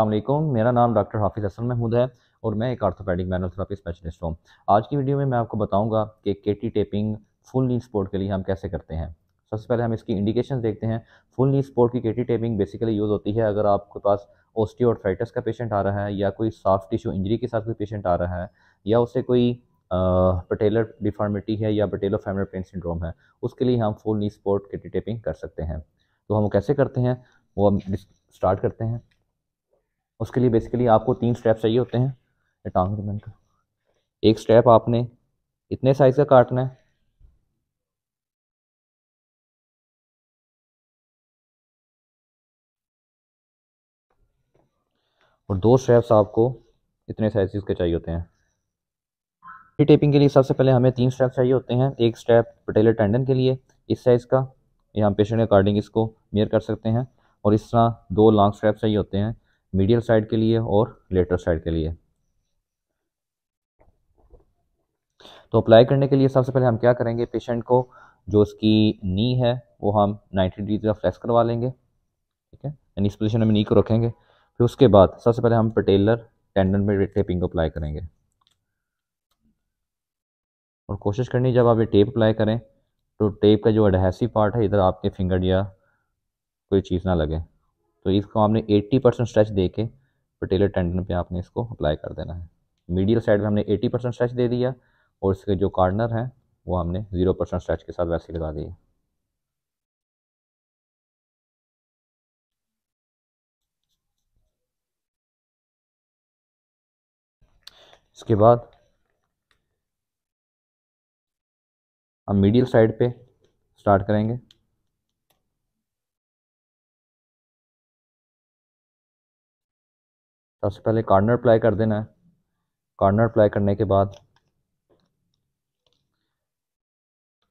असलम मेरा नाम डॉक्टर हाफिज़ असल महमूद है और मैं एक आर्थोपेडिक मैनुअल थेरापी स्पेशलिस्ट हूँ आज की वीडियो में मैं आपको बताऊँगा कि K T taping full knee support के लिए हम कैसे करते हैं सबसे पहले हम इसकी इंडिकेशन देखते हैं फुल नी स्पोर्ट की के टी टेपिंग बेसिकली यूज़ होती है अगर आपके पास ओस्टियोआर्थराइटिस का पेशेंट आ रहा है या कोई सॉफ्ट टिश्यू इंजरी के साथ कोई पेशेंट आ रहा है या उसे कोई पटेलर डिफॉर्मिटी है या पटेलो फैमर पेन सिंड्रोम है उसके लिए हम full knee support K T taping कर सकते हैं तो हम कैसे करते हैं वो हम स्टार्ट करते हैं उसके लिए बेसिकली आपको तीन स्टेप चाहिए होते हैं एटॉमिक का एक स्टेप आपने इतने साइज़ का काटना है और दो स्ट्रैप्स आपको इतने साइज के चाहिए होते हैं फिर टेपिंग के लिए सबसे पहले हमें तीन स्ट्रैप चाहिए होते हैं एक स्ट्रैप पटेलर टेंडन के लिए इस साइज़ का यहाँ पेशेंट अकॉर्डिंग इसको मेयर कर सकते हैं और इस तरह दो लॉन्ग स्ट्रैप चाहिए होते हैं मीडियल साइड के लिए और लेटर साइड के लिए तो अप्लाई करने के लिए सबसे पहले हम क्या करेंगे पेशेंट को जो उसकी नी है वो हम 90 डिग्री का फ्लैक्स करवा लेंगे ठीक है यानी इस पोजिशन में नी को रखेंगे फिर उसके बाद सबसे पहले हम पटेलर टेंडन में टेपिंग को अप्लाई करेंगे और कोशिश करनी जब आप ये टेप अप्लाई करें तो टेप का जो एडहेसिव पार्ट है इधर आपके फिंगर या कोई चीज़ ना लगे तो इसको हमने 80 परसेंट स्ट्रेच दे के पटेलर टेंडन पे आपने इसको अप्लाई कर देना है मीडियल साइड में हमने 80 परसेंट स्ट्रेच दे दिया और इसके जो कार्नर हैं वो हमने ज़ीरो परसेंट स्ट्रेच के साथ वैसे लगा दिए इसके बाद हम मीडियल साइड पे स्टार्ट करेंगे सबसे पहले कार्नर अप्लाई कर देना है कार्नर अप्लाई करने के बाद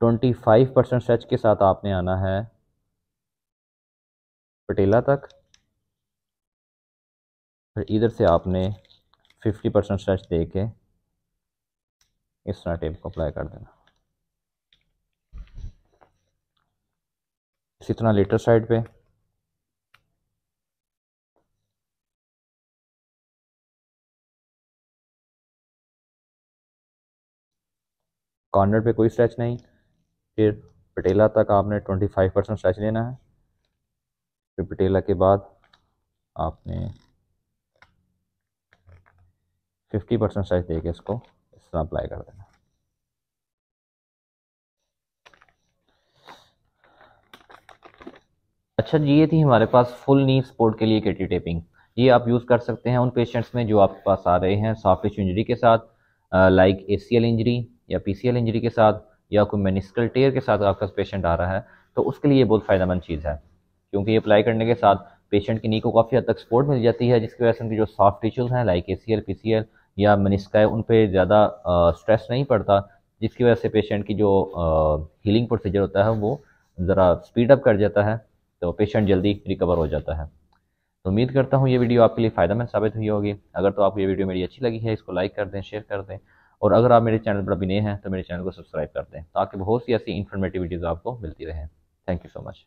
25 परसेंट स्ट्रेच के साथ आपने आना है पटेला तक फिर इधर से आपने 50 परसेंट स्ट्रेच दे के इस तरह टेप को अप्लाई कर देना इसी तरह लेटर साइड पे कॉर्नर पे कोई स्ट्रेच नहीं फिर पटेला तक आपने 25 परसेंट स्ट्रेच लेना है फिर पटेला के बाद आपने 50 परसेंट स्ट्रेच के इसको इस तरह अप्लाई कर देना अच्छा जी ये थी हमारे पास फुल नी सपोर्ट के लिए केटी टेपिंग ये आप यूज़ कर सकते हैं उन पेशेंट्स में जो आपके पास आ रहे हैं सॉफ्ट टिश्यू इंजरी के साथ लाइक एसीएल इंजरी या पी इंजरी के साथ या कोई मेनिस्कल टेयर के साथ आपका पेशेंट आ रहा है तो उसके लिए ये बहुत फ़ायदेमंद चीज़ है क्योंकि ये अप्लाई करने के साथ पेशेंट की नी को काफ़ी हद तक सपोर्ट मिल जाती है जिसकी वजह से उनकी जो सॉफ्ट टिश्यूज़ हैं like A C L P C L या मनिस्का उन पर ज़्यादा स्ट्रेस नहीं पड़ता जिसकी वजह से पेशेंट की जो हीलिंग प्रोसीजर होता है वो ज़रा स्पीड अप कर जाता है तो पेशेंट जल्दी रिकवर हो जाता है तो उम्मीद करता हूँ ये वीडियो आपके लिए फ़ायदेमंद साबित हुई होगी अगर तो आपको ये वीडियो मेरी अच्छी लगी है इसको लाइक कर दें शेयर कर दें और अगर आप मेरे चैनल पर अभी नए हैं तो मेरे चैनल को सब्सक्राइब कर दें ताकि बहुत सी ऐसी इन्फॉर्मेटिव वीडियोज़ आपको मिलती रहें थैंक यू सो मच